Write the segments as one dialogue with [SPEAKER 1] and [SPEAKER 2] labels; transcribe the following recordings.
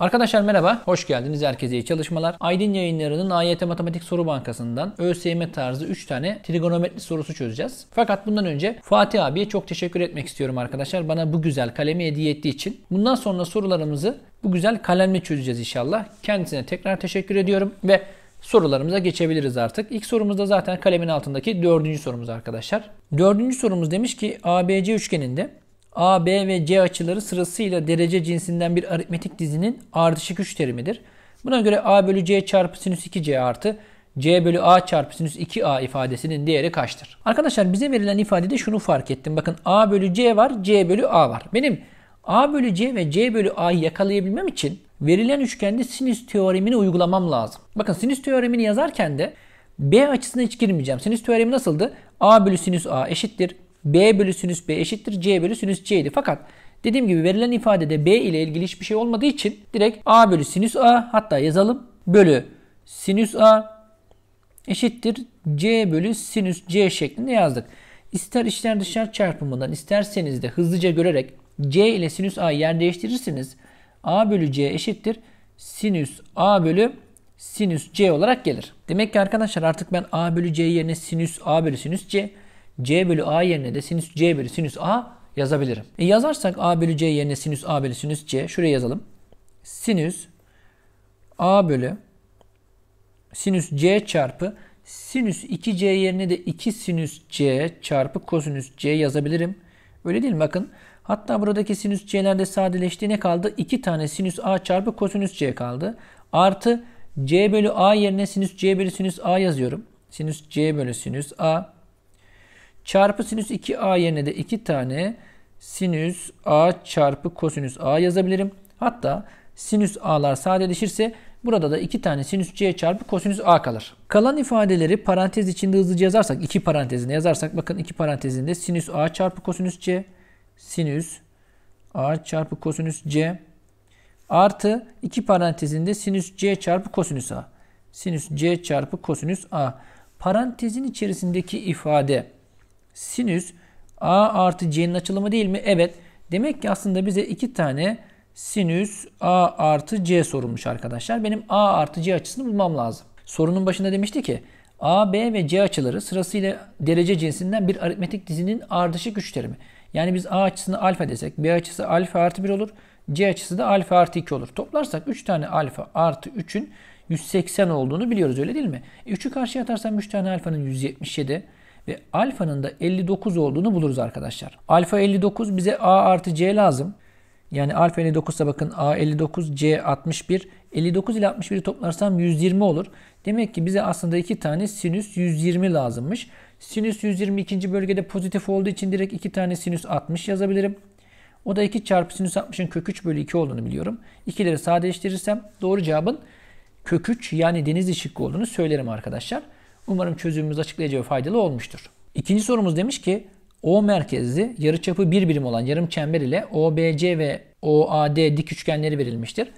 [SPEAKER 1] Arkadaşlar merhaba, hoş geldiniz. Herkese iyi çalışmalar. Aydın yayınlarının AYT Matematik Soru Bankası'ndan ÖSYM tarzı 3 tane trigonometri sorusu çözeceğiz. Fakat bundan önce Fatih abiye çok teşekkür etmek istiyorum arkadaşlar. Bana bu güzel kalemi hediye ettiği için. Bundan sonra sorularımızı bu güzel kalemle çözeceğiz inşallah. Kendisine tekrar teşekkür ediyorum ve sorularımıza geçebiliriz artık. İlk sorumuzda zaten kalemin altındaki dördüncü sorumuz arkadaşlar. Dördüncü sorumuz demiş ki ABC üçgeninde A, B ve C açıları sırasıyla derece cinsinden bir aritmetik dizinin ardışık 3 terimidir. Buna göre A bölü C çarpı sinüs 2C artı C bölü A çarpı sinüs 2A ifadesinin değeri kaçtır? Arkadaşlar bize verilen ifadede şunu fark ettim. Bakın A bölü C var, C bölü A var. Benim A bölü C ve C bölü A'yı yakalayabilmem için verilen üçgende sinüs teoremini uygulamam lazım. Bakın sinüs teoremini yazarken de B açısına hiç girmeyeceğim. Sinüs teoremi nasıldı? A bölü sinüs A eşittir. B bölü sinüs B eşittir C bölü sinüs C idi. Fakat dediğim gibi verilen ifadede B ile ilgili hiçbir şey olmadığı için direkt A bölü sinüs A hatta yazalım. Bölü sinüs A eşittir C bölü sinüs C şeklinde yazdık. İster içler dışlar çarpımından isterseniz de hızlıca görerek C ile sinüs A yer değiştirirsiniz. A bölü C eşittir sinüs A bölü sinüs C olarak gelir. Demek ki arkadaşlar artık ben A bölü C yerine sinüs A bölü sinüs C C bölü A yerine de sinüs C bölü sinüs A yazabilirim. E yazarsak A bölü C yerine sinüs A bölü sinüs C. Şuraya yazalım. Sinüs A bölü sinüs C çarpı sinüs 2C yerine de 2 sinüs C çarpı kosinüs C yazabilirim. Öyle değil mi? Bakın hatta buradaki sinüs C'lerde sadeleşti. Ne kaldı? 2 tane sinüs A çarpı kosinüs C kaldı. Artı C bölü A yerine sinüs C bölü sinüs A yazıyorum. Sinüs C bölü sinüs A Çarpı sinüs 2a yerine de 2 tane sinüs a çarpı kosinüs a yazabilirim. Hatta sinüs a'lar sadeleşirse burada da 2 tane sinüs c çarpı kosinüs a kalır. Kalan ifadeleri parantez içinde hızlıca yazarsak, iki parantezine yazarsak bakın iki parantezinde sinüs a çarpı kosinüs c, sinüs a çarpı kosinüs c artı iki parantezinde sinüs c çarpı kosinüs a. Sinüs c çarpı kosinüs a. Parantezin içerisindeki ifade sinüs a artı c'nin açılımı değil mi? Evet. Demek ki aslında bize iki tane sinüs a artı c sorulmuş arkadaşlar. Benim a artı c açısını bulmam lazım. Sorunun başında demişti ki a, b ve c açıları sırasıyla derece cinsinden bir aritmetik dizinin ardışık üç terimi. Yani biz a açısını alfa desek b açısı alfa artı 1 olur. C açısı da alfa artı 2 olur. Toplarsak 3 tane alfa artı 3'ün 180 olduğunu biliyoruz öyle değil mi? E 3'ü karşıya atarsam 3 tane alfanın 177, ve alfanın da 59 olduğunu buluruz arkadaşlar. Alfa 59 bize A artı C lazım. Yani alfa 59 ise bakın A 59, C 61. 59 ile 61'i toplarsam 120 olur. Demek ki bize aslında iki tane sinüs 120 lazımmış. Sinüs 120 ikinci bölgede pozitif olduğu için direkt iki tane sinüs 60 yazabilirim. O da 2 çarpı sinüs 60'ın kök 3 bölü 2 olduğunu biliyorum. İkileri sadeleştirirsem doğru cevabın kök 3 yani deniz şıkkı olduğunu söylerim arkadaşlar. Umarım çözümümüz açıklayıcı ve faydalı olmuştur. İkinci sorumuz demiş ki O merkezli yarıçapı bir birim olan yarım çember ile OBC ve OAD dik üçgenleri verilmiştir.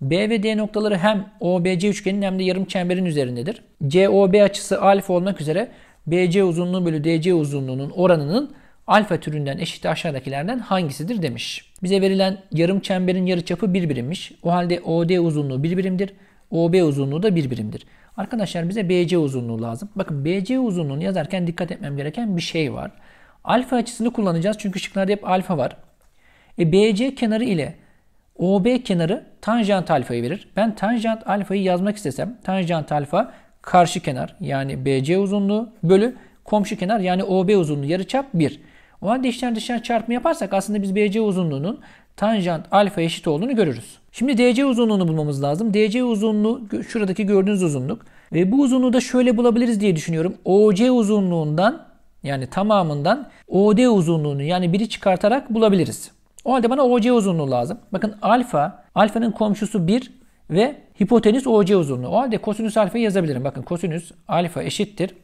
[SPEAKER 1] B ve D noktaları hem OBC üçgenin hem de yarım çemberin üzerindedir. COB açısı alfa olmak üzere BC uzunluğu bölü DC uzunluğunun oranının alfa türünden eşit aşağıdakilerden hangisidir demiş. Bize verilen yarım çemberin yarıçapı 1 bir birimmiş. O halde OD uzunluğu bir birimdir. OB uzunluğu da bir birimdir. Arkadaşlar bize BC uzunluğu lazım. Bakın BC uzunluğunu yazarken dikkat etmem gereken bir şey var. Alfa açısını kullanacağız çünkü şıklarda hep alfa var. E, BC kenarı ile OB kenarı tanjant alfayı verir. Ben tanjant alfayı yazmak istesem tanjant alfa karşı kenar yani BC uzunluğu bölü komşu kenar yani OB uzunluğu yarıçap 1. O halde içler dışlar çarpımı yaparsak aslında biz BC uzunluğunun tanjant alfa eşit olduğunu görürüz. Şimdi DC uzunluğunu bulmamız lazım. DC uzunluğu şuradaki gördüğünüz uzunluk. Ve bu uzunluğu da şöyle bulabiliriz diye düşünüyorum. OC uzunluğundan yani tamamından OD uzunluğunu yani biri çıkartarak bulabiliriz. O halde bana OC uzunluğu lazım. Bakın alfa, alfanın komşusu 1 ve hipotenüs OC uzunluğu. O halde kosinüs alfayı yazabilirim. Bakın kosinüs alfa eşittir.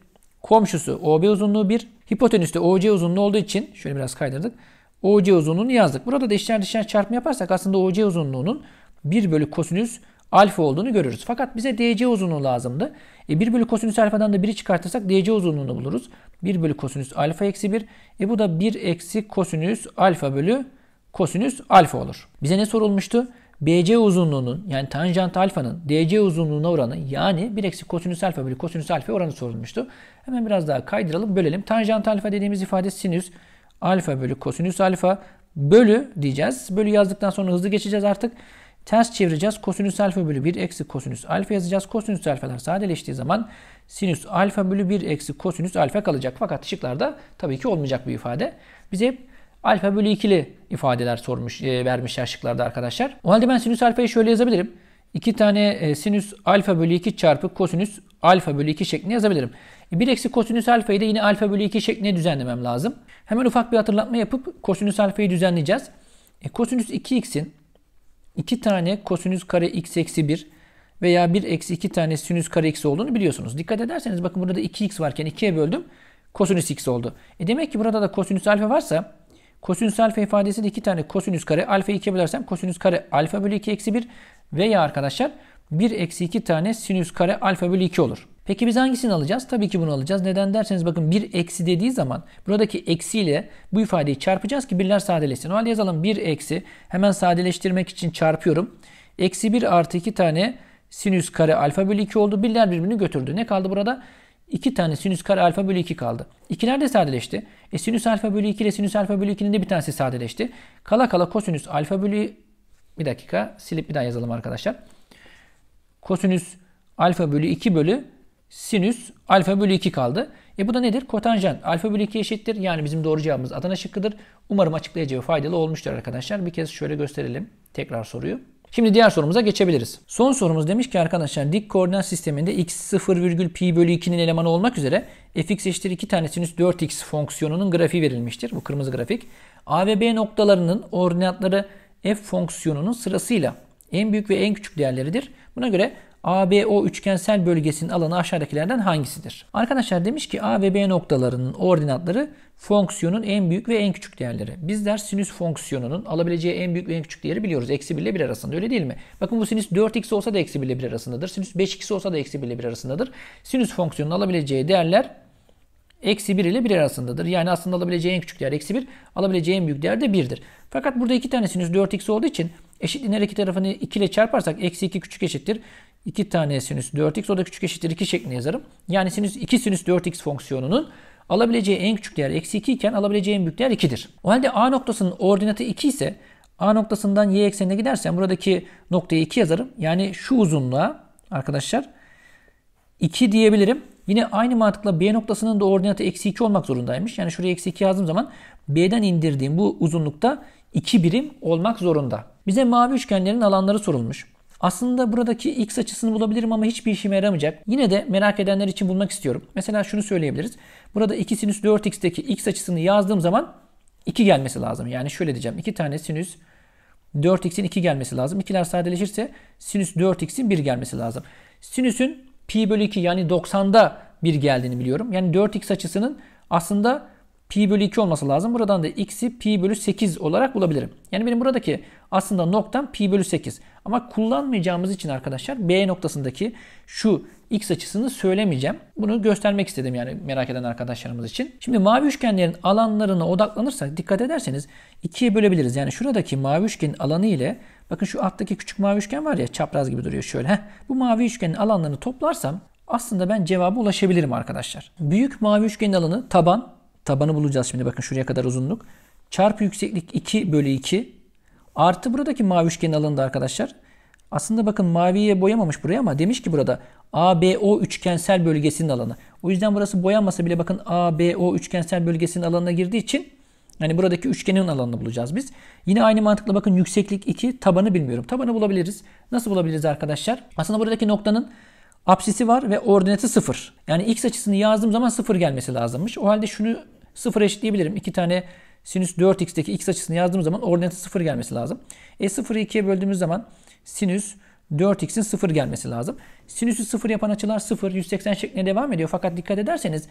[SPEAKER 1] Komşusu OB uzunluğu 1. Hipotenüs de OC uzunluğu olduğu için şöyle biraz kaydırdık. OC uzunluğunu yazdık. Burada da içler dışlar çarpma yaparsak aslında OC uzunluğunun 1 bölü kosinüs alfa olduğunu görürüz. Fakat bize DC uzunluğu lazımdı. E 1 bölü kosinüs alfadan da 1'i çıkartırsak DC uzunluğunu buluruz. 1 bölü kosinüs alfa eksi 1. E bu da 1 eksi kosinüs alfa bölü kosinüs alfa olur. Bize ne sorulmuştu? BC uzunluğunun yani tanjant alfanın DC uzunluğuna oranı yani 1 eksi kosinüs alfa bölü kosinüs alfa oranı sorulmuştu. Hemen biraz daha kaydıralım bölelim. Tanjant alfa dediğimiz ifade sinüs alfa bölü kosinüs alfa bölü diyeceğiz. Bölü yazdıktan sonra hızlı geçeceğiz artık. Ters çevireceğiz. Kosinüs alfa bölü 1 eksi kosinüs alfa yazacağız. Kosinüs alfalar sadeleştiği zaman sinüs alfa bölü 1 eksi kosinüs alfa kalacak. Fakat ışıklarda tabii ki olmayacak bir ifade. Bize hep alfa bölü ikili ifadeler sormuş, e, vermişler şıklarda arkadaşlar. O halde ben sinüs alfayı şöyle yazabilirim. 2 tane e, sinüs alfa bölü 2 çarpı kosinüs alfa bölü 2 şeklinde yazabilirim. 1 e, eksi kosinüs alfayı da yine alfa bölü 2 şeklinde düzenlemem lazım. Hemen ufak bir hatırlatma yapıp kosinüs alfayı düzenleyeceğiz. E, kosinüs 2x'in 2 tane kosinüs kare x eksi 1 veya 1 eksi 2 tane sinüs kare x olduğunu biliyorsunuz. Dikkat ederseniz bakın burada da 2x varken 2'ye böldüm. Kosinüs x oldu. E demek ki burada da kosinüs alfa varsa kosinüs alfa ifadesinde 2 tane kosinüs kare alfa 2'ye bölersem kosinüs kare alfa bölü 2 eksi 1 veya arkadaşlar 1 eksi 2 tane sinüs kare alfa bölü 2 olur. Peki biz hangisini alacağız? Tabii ki bunu alacağız. Neden derseniz bakın 1 eksi dediği zaman buradaki eksiyle bu ifadeyi çarpacağız ki birler sadeleşsin. O halde yazalım 1 eksi. Hemen sadeleştirmek için çarpıyorum. Eksi 1 artı 2 tane sinüs kare alfa bölü 2 oldu. Birler birbirini götürdü. Ne kaldı burada? 2 tane sinüs kare alfa bölü 2 kaldı. İkiler de sadeleşti. E sinüs alfa bölü 2 ile sinüs alfa bölü 2'nin de bir tanesi sadeleşti. Kala kala kosinüs alfa bölü... Bir dakika silip bir daha yazalım arkadaşlar. Kosinüs alfa bölü 2 bölü sinüs alfa bölü 2 kaldı. E bu da nedir? Kotanjant alfa bölü 2 eşittir. Yani bizim doğru cevabımız Adana şıkkıdır. Umarım açıklayıcı ve faydalı olmuştur arkadaşlar. Bir kez şöyle gösterelim tekrar soruyu. Şimdi diğer sorumuza geçebiliriz. Son sorumuz demiş ki arkadaşlar dik koordinat sisteminde x 0, pi bölü 2'nin elemanı olmak üzere fx eşittir 2 tane sinüs 4x fonksiyonunun grafiği verilmiştir. Bu kırmızı grafik. A ve B noktalarının ordinatları f fonksiyonunun sırasıyla en büyük ve en küçük değerleridir. Buna göre ABO üçgensel bölgesinin alanı aşağıdakilerden hangisidir? Arkadaşlar demiş ki A ve B noktalarının ordinatları fonksiyonun en büyük ve en küçük değerleri. Bizler sinüs fonksiyonunun alabileceği en büyük ve en küçük değeri biliyoruz. Eksi 1 ile 1 arasında öyle değil mi? Bakın bu sinüs 4x olsa da eksi 1 ile 1 arasındadır. Sinüs 5x olsa da eksi 1 ile 1 arasındadır. Sinüs fonksiyonunun alabileceği değerler eksi 1 ile 1 arasındadır. Yani aslında alabileceği en küçük değer eksi 1, alabileceği en büyük değer de 1'dir. Fakat burada iki tane sinüs 4x olduğu için eşitliğin her iki tarafını 2 ile çarparsak eksi 2 küçük eşittir. 2 tane sinüs 4x o da küçük eşittir 2 şeklinde yazarım. Yani sinüs 2 sinüs 4x fonksiyonunun alabileceği en küçük değer eksi 2 iken alabileceği en büyük değer 2'dir. O halde a noktasının ordinatı 2 ise a noktasından y eksenine gidersem buradaki noktaya 2 yazarım. Yani şu uzunluğa arkadaşlar 2 diyebilirim. Yine aynı mantıkla B noktasının da ordinatı eksi 2 olmak zorundaymış. Yani şuraya eksi 2 yazdığım zaman B'den indirdiğim bu uzunlukta 2 birim olmak zorunda. Bize mavi üçgenlerin alanları sorulmuş. Aslında buradaki x açısını bulabilirim ama hiçbir işime yaramayacak. Yine de merak edenler için bulmak istiyorum. Mesela şunu söyleyebiliriz. Burada 2 sinüs 4x'teki x açısını yazdığım zaman 2 gelmesi lazım. Yani şöyle diyeceğim. 2 tane sinüs 4x'in 2 gelmesi lazım. 2'ler sadeleşirse sinüs 4x'in 1 gelmesi lazım. Sinüsün pi bölü 2 yani 90'da 1 geldiğini biliyorum. Yani 4x açısının aslında pi bölü 2 olması lazım. Buradan da x'i pi bölü 8 olarak bulabilirim. Yani benim buradaki aslında noktam pi bölü 8. Ama kullanmayacağımız için arkadaşlar b noktasındaki şu x açısını söylemeyeceğim. Bunu göstermek istedim yani merak eden arkadaşlarımız için. Şimdi mavi üçgenlerin alanlarına odaklanırsak dikkat ederseniz ikiye bölebiliriz. Yani şuradaki mavi üçgenin alanı ile bakın şu alttaki küçük mavi üçgen var ya çapraz gibi duruyor şöyle. Heh, bu mavi üçgenin alanlarını toplarsam aslında ben cevaba ulaşabilirim arkadaşlar. Büyük mavi üçgenin alanı taban Tabanı bulacağız şimdi bakın şuraya kadar uzunluk. Çarpı yükseklik 2 bölü 2. Artı buradaki mavi üçgenin alanında arkadaşlar. Aslında bakın maviye boyamamış buraya ama demiş ki burada ABO üçgensel bölgesinin alanı. O yüzden burası boyanmasa bile bakın ABO üçgensel bölgesinin alanına girdiği için yani buradaki üçgenin alanını bulacağız biz. Yine aynı mantıkla bakın yükseklik 2, tabanı bilmiyorum. Tabanı bulabiliriz. Nasıl bulabiliriz arkadaşlar? Aslında buradaki noktanın apsisi var ve ordinatı 0. Yani x açısını yazdığım zaman 0 gelmesi lazımmış. O halde şunu Sıfır eşitleyebilirim. İki tane sinüs 4x'teki x açısını yazdığım zaman ordinatı sıfır gelmesi lazım. E sıfırı ikiye böldüğümüz zaman sinüs 4x'in sıfır gelmesi lazım. Sinüsü sıfır yapan açılar sıfır, 180 şeklinde devam ediyor. Fakat dikkat ederseniz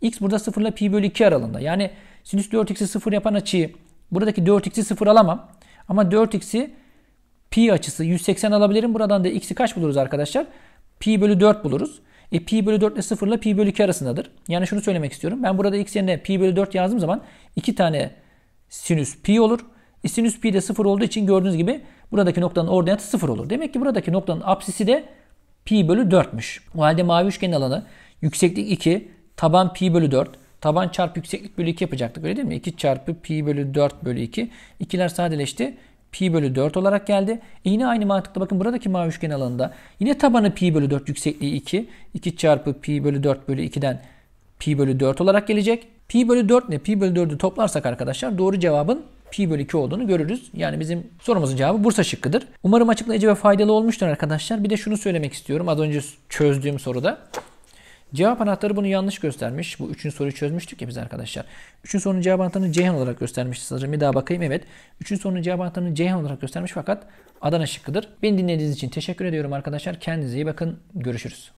[SPEAKER 1] x burada sıfırla pi bölü 2 aralığında. Yani sinüs 4x'i sıfır yapan açıyı buradaki 4x'i sıfır alamam. Ama 4x'i pi açısı 180 alabilirim. Buradan da x'i kaç buluruz arkadaşlar? Pi bölü 4 buluruz. E, pi bölü 4 ile 0 ile pi bölü 2 arasındadır. Yani şunu söylemek istiyorum. Ben burada x yerine pi bölü 4 yazdığım zaman 2 tane sinüs pi olur. E, sinüs pi de 0 olduğu için gördüğünüz gibi buradaki noktanın ordinatı 0 olur. Demek ki buradaki noktanın apsisi de pi bölü 4'müş. O halde mavi üçgenin alanı yükseklik 2, taban pi bölü 4, taban çarpı yükseklik bölü 2 yapacaktık öyle değil mi? 2 çarpı pi bölü 4 bölü 2. İkiler sadeleşti pi bölü 4 olarak geldi. E yine aynı mantıkla bakın buradaki mavi üçgen alanında yine tabanı pi bölü 4 yüksekliği 2. 2 çarpı pi bölü 4 bölü 2'den pi bölü 4 olarak gelecek. Pi bölü 4 ne? Pi bölü 4'ü toplarsak arkadaşlar doğru cevabın pi bölü 2 olduğunu görürüz. Yani bizim sorumuzun cevabı Bursa şıkkıdır. Umarım açıklayıcı ve faydalı olmuştur arkadaşlar. Bir de şunu söylemek istiyorum az önce çözdüğüm soruda. Cevap anahtarı bunu yanlış göstermiş. Bu üçüncü soruyu çözmüştük ya biz arkadaşlar. Üçüncü sorunun cevap anahtarını Ceyhan olarak göstermişti sanırım. Bir daha bakayım evet. Üçüncü sorunun cevap anahtarını Ceyhan olarak göstermiş fakat Adana şıkkıdır. Beni dinlediğiniz için teşekkür ediyorum arkadaşlar. Kendinize iyi bakın. Görüşürüz.